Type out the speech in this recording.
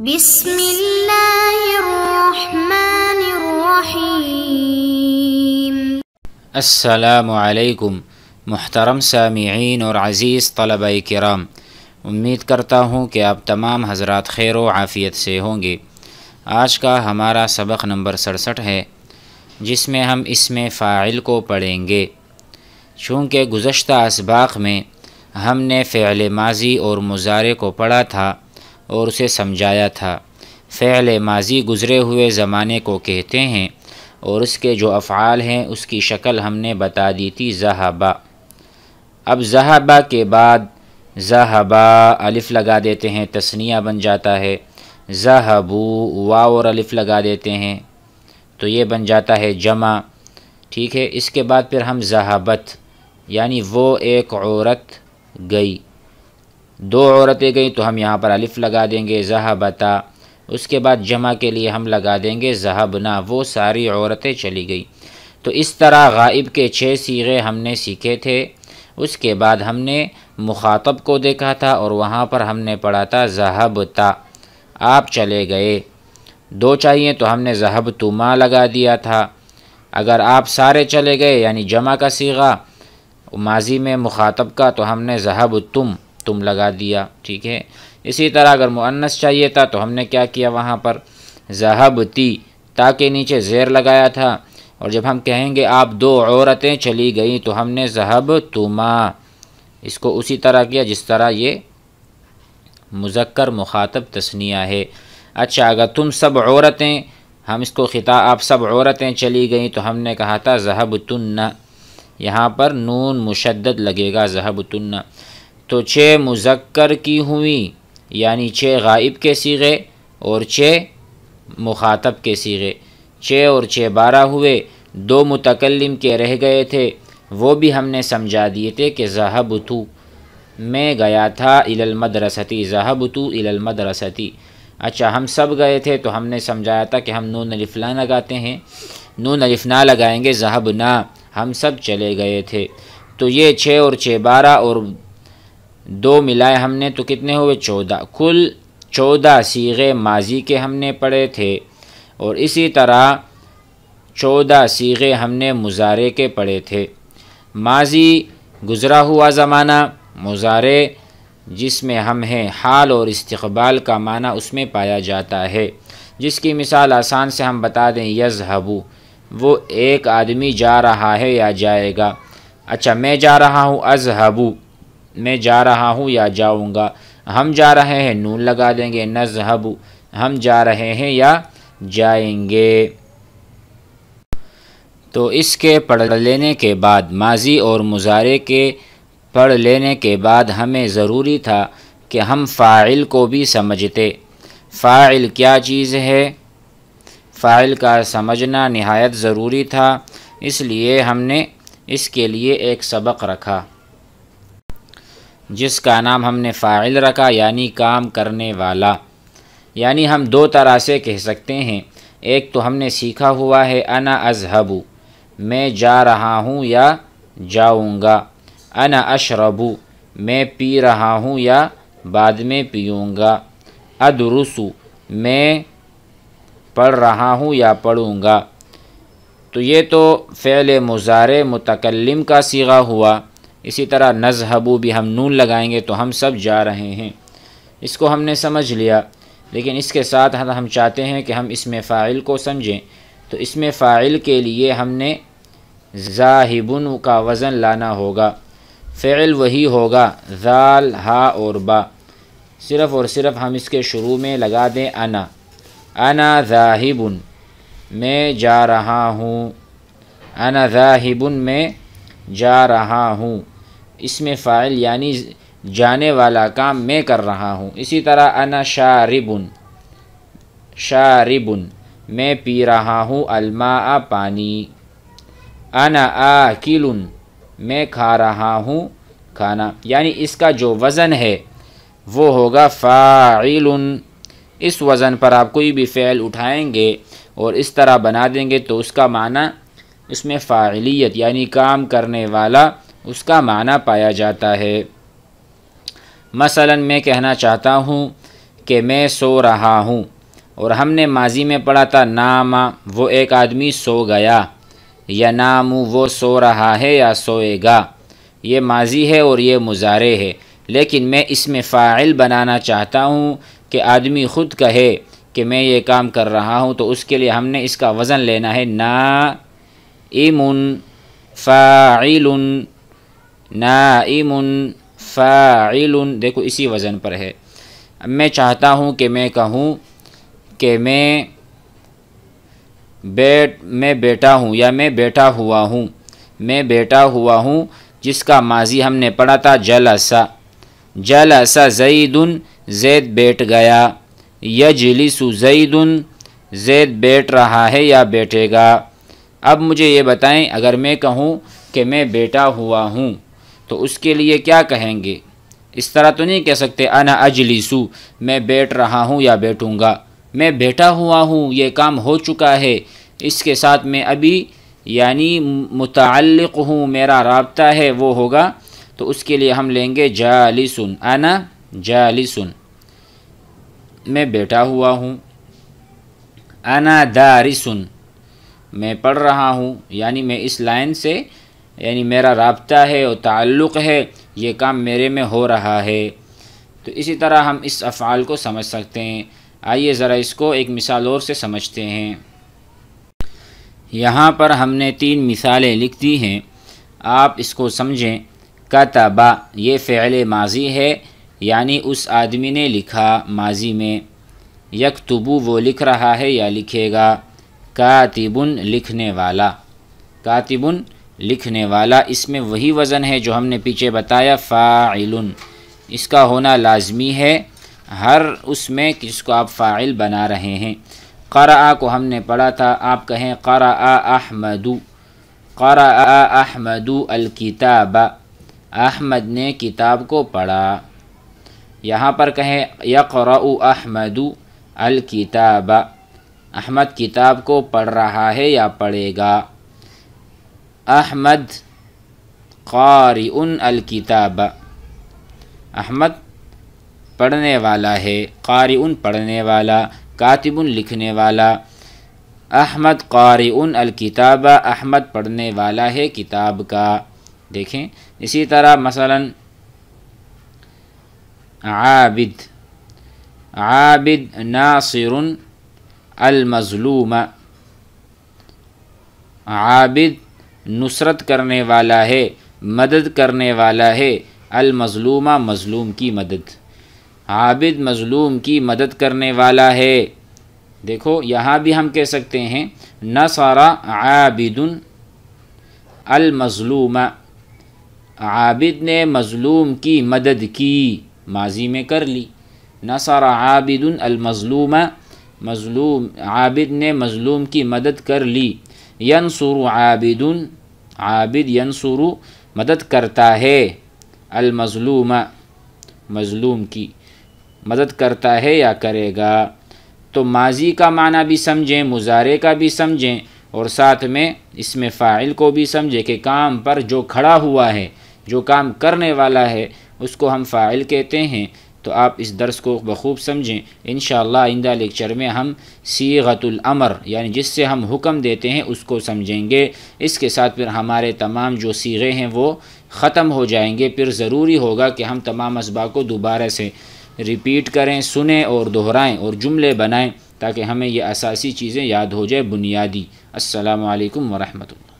بسم اللہ الرحمن الرحیم السلام علیکم محترم سامعین اور عزیز طلبہ کرام امید کرتا ہوں کہ آپ تمام حضرات خیر و عافیت سے ہوں گے آج کا ہمارا سبق نمبر سڑسٹھ ہے جس میں ہم اس میں فاعل کو پڑھیں گے چونکہ گزشتہ اسباق میں ہم نے فعل ماضی اور مزارے کو پڑھا تھا اور اسے سمجھایا تھا فعل ماضی گزرے ہوئے زمانے کو کہتے ہیں اور اس کے جو افعال ہیں اس کی شکل ہم نے بتا دی تھی ذہاب اب ذہاب کے بعد ذہبہ الف لگا دیتے ہیں تسنیہ بن جاتا ہے زہبو وا اور الف لگا دیتے ہیں تو یہ بن جاتا ہے جمع ٹھیک ہے اس کے بعد پھر ہم زہابت یعنی وہ ایک عورت گئی دو عورتیں گئیں تو ہم یہاں پر الف لگا دیں گے ذہبتا اس کے بعد جمع کے لیے ہم لگا دیں گے ذہب وہ ساری عورتیں چلی گئیں تو اس طرح غائب کے چھ سیغے ہم نے سیکھے تھے اس کے بعد ہم نے مخاطب کو دیکھا تھا اور وہاں پر ہم نے پڑھا تھا ذہب تا آپ چلے گئے دو چاہیے تو ہم نے ذہب تما لگا دیا تھا اگر آپ سارے چلے گئے یعنی جمع کا سیغہ ماضی میں مخاطب کا تو ہم نے ذہب تم تم لگا دیا ٹھیک ہے اسی طرح اگر مؤنس چاہیے تھا تو ہم نے کیا کیا وہاں پر ذہب تی تا کے نیچے زیر لگایا تھا اور جب ہم کہیں گے آپ دو عورتیں چلی گئیں تو ہم نے ذہب تما اس کو اسی طرح کیا جس طرح یہ مذکر مخاطب تسنیہ ہے اچھا اگر تم سب عورتیں ہم اس کو خطا آپ سب عورتیں چلی گئیں تو ہم نے کہا تھا ذہب تنّنا یہاں پر نون مشدد لگے گا ذہب تنّّ تو چھ مذکر کی ہوئیں یعنی چھ غائب کے سیغے اور چھ مخاطب کے سیغے چھ اور چھ بارہ ہوئے دو متکلم کے رہ گئے تھے وہ بھی ہم نے سمجھا دیے تھے کہ ذہب تو میں گیا تھا اللمد المدرستی ذہب تو وللمد المدرستی اچھا ہم سب گئے تھے تو ہم نے سمجھایا تھا کہ ہم نون نلفلاں لگاتے ہیں نو نہ لگائیں گے ذہب نہ ہم سب چلے گئے تھے تو یہ چھ اور چھ بارہ اور دو ملائے ہم نے تو کتنے ہوئے چودہ کل چودہ سیغے ماضی کے ہم نے پڑھے تھے اور اسی طرح چودہ سیغے ہم نے مضارے کے پڑھے تھے ماضی گزرا ہوا زمانہ مضارے جس میں ہم ہیں حال اور استقبال کا معنی اس میں پایا جاتا ہے جس کی مثال آسان سے ہم بتا دیں یزحبو وہ ایک آدمی جا رہا ہے یا جائے گا اچھا میں جا رہا ہوں ازہبو میں جا رہا ہوں یا جاؤں گا ہم جا رہے ہیں نون لگا دیں گے نذہب ہم جا رہے ہیں یا جائیں گے تو اس کے پڑھ لینے کے بعد ماضی اور مظاہرے کے پڑھ لینے کے بعد ہمیں ضروری تھا کہ ہم فاعل کو بھی سمجھتے فاعل کیا چیز ہے فاعل کا سمجھنا نہایت ضروری تھا اس لیے ہم نے اس کے لیے ایک سبق رکھا جس کا نام ہم نے فاعل رکھا یعنی کام کرنے والا یعنی ہم دو طرح سے کہہ سکتے ہیں ایک تو ہم نے سیکھا ہوا ہے انا اذہبو میں جا رہا ہوں یا جاؤں گا انا اشربو میں پی رہا ہوں یا بعد میں پیوں گا ادرسو میں پڑھ رہا ہوں یا پڑھوں گا تو یہ تو فعل مزار متکلم کا سیغہ ہوا اسی طرح نذہبو بھی ہم نون لگائیں گے تو ہم سب جا رہے ہیں اس کو ہم نے سمجھ لیا لیکن اس کے ساتھ ہم چاہتے ہیں کہ ہم اس میں فاعل کو سمجھیں تو اس میں فاعل کے لیے ہم نے ذاہبن کا وزن لانا ہوگا فعل وہی ہوگا ذال ہا اور با صرف اور صرف ہم اس کے شروع میں لگا دیں انا انا ذاہبن میں جا رہا ہوں انا ذاہبن میں جا رہا ہوں اس میں فائل یعنی جانے والا کام میں کر رہا ہوں اسی طرح انا شاربن شاربن میں پی رہا ہوں الماء پانی انا آکلن میں کھا رہا ہوں کھانا یعنی اس کا جو وزن ہے وہ ہوگا فاعل اس وزن پر آپ کوئی بھی فعل اٹھائیں گے اور اس طرح بنا دیں گے تو اس کا معنی اس میں فاعلیت یعنی کام کرنے والا اس کا معنی پایا جاتا ہے مثلا میں کہنا چاہتا ہوں کہ میں سو رہا ہوں اور ہم نے ماضی میں پڑھا تھا نامہ وہ ایک آدمی سو گیا یا نام وہ سو رہا ہے یا سوئے گا یہ ماضی ہے اور یہ مظاہرے ہے لیکن میں اس میں فاعل بنانا چاہتا ہوں کہ آدمی خود کہے کہ میں یہ کام کر رہا ہوں تو اس کے لیے ہم نے اس کا وزن لینا ہے نا امن فاعل نائم فاعل دیکھو اسی وزن پر ہے اب میں چاہتا ہوں کہ میں کہوں کہ میں بیٹ میں بیٹا ہوں یا میں بیٹا ہوا ہوں میں بیٹا ہوا ہوں جس کا ماضی ہم نے پڑھا تھا جلسا جل زید زید بیٹھ گیا یا زید زید بیٹھ رہا ہے یا بیٹھے گا اب مجھے یہ بتائیں اگر میں کہوں کہ میں بیٹا ہوا ہوں تو اس کے لیے کیا کہیں گے اس طرح تو نہیں کہہ سکتے انا اجلیسو میں بیٹھ رہا ہوں یا بیٹھوں گا میں بیٹھا ہوا ہوں یہ کام ہو چکا ہے اس کے ساتھ میں ابھی یعنی متعلق ہوں میرا رابطہ ہے وہ ہوگا تو اس کے لیے ہم لیں گے جالسن انا سن سن میں بیٹھا ہوا ہوں انا داری سن میں پڑھ رہا ہوں یعنی میں اس لائن سے یعنی میرا رابطہ ہے اور تعلق ہے یہ کام میرے میں ہو رہا ہے تو اسی طرح ہم اس افعال کو سمجھ سکتے ہیں آئیے ذرا اس کو ایک مثال اور سے سمجھتے ہیں یہاں پر ہم نے تین مثالیں لکھ دی ہیں آپ اس کو سمجھیں کتبہ یہ فعل ماضی ہے یعنی اس آدمی نے لکھا ماضی میں یکتبو وہ لکھ رہا ہے یا لکھے گا کاتبن لکھنے والا کاتبن لکھنے والا اس میں وہی وزن ہے جو ہم نے پیچھے بتایا فاعل اس کا ہونا لازمی ہے ہر اس میں جس کو آپ فاعل بنا رہے ہیں قرآ کو ہم نے پڑھا تھا آپ کہیں قرآ احمد قرآ احمد الکتاب احمد نے کتاب کو پڑھا یہاں پر کہیں یقر احمد الکتاب احمد کتاب کو پڑھ رہا ہے یا پڑھے گا احمد قاری ان الکتاب احمد پڑھنے والا ہے قاری ان پڑھنے والا کاتب ان لکھنے والا احمد قاری ان الکتاب احمد پڑھنے والا ہے کتاب کا دیکھیں اسی طرح مثلا عابد عابد ناصر المظلوم عابد نصرت کرنے والا ہے مدد کرنے والا ہے المظلومہ مظلوم کی مدد عابد مظلوم کی مدد کرنے والا ہے دیکھو یہاں بھی ہم کہہ سکتے ہیں نصارا عابد المظلوم عابد نے مظلوم کی مدد کی ماضی میں کر لی نصر عابد المظلوم مظلوم عابد نے مظلوم کی مدد کر لی ینسر عابد عابد ینسر مدد کرتا ہے المظلوم مظلوم کی مدد کرتا ہے یا کرے گا تو ماضی کا معنی بھی سمجھیں مظاہرے کا بھی سمجھیں اور ساتھ میں اس میں فائل کو بھی سمجھیں کہ کام پر جو کھڑا ہوا ہے جو کام کرنے والا ہے اس کو ہم فائل کہتے ہیں تو آپ اس درس کو بخوب سمجھیں انشاءاللہ آئندہ لیکچر میں ہم سیغت الامر یعنی جس سے ہم حکم دیتے ہیں اس کو سمجھیں گے اس کے ساتھ پھر ہمارے تمام جو سیغے ہیں وہ ختم ہو جائیں گے پھر ضروری ہوگا کہ ہم تمام اسباق کو دوبارہ سے ریپیٹ کریں سنیں اور دہرائیں اور جملے بنائیں تاکہ ہمیں یہ اساسی چیزیں یاد ہو جائے بنیادی السلام علیکم ورحمۃ اللہ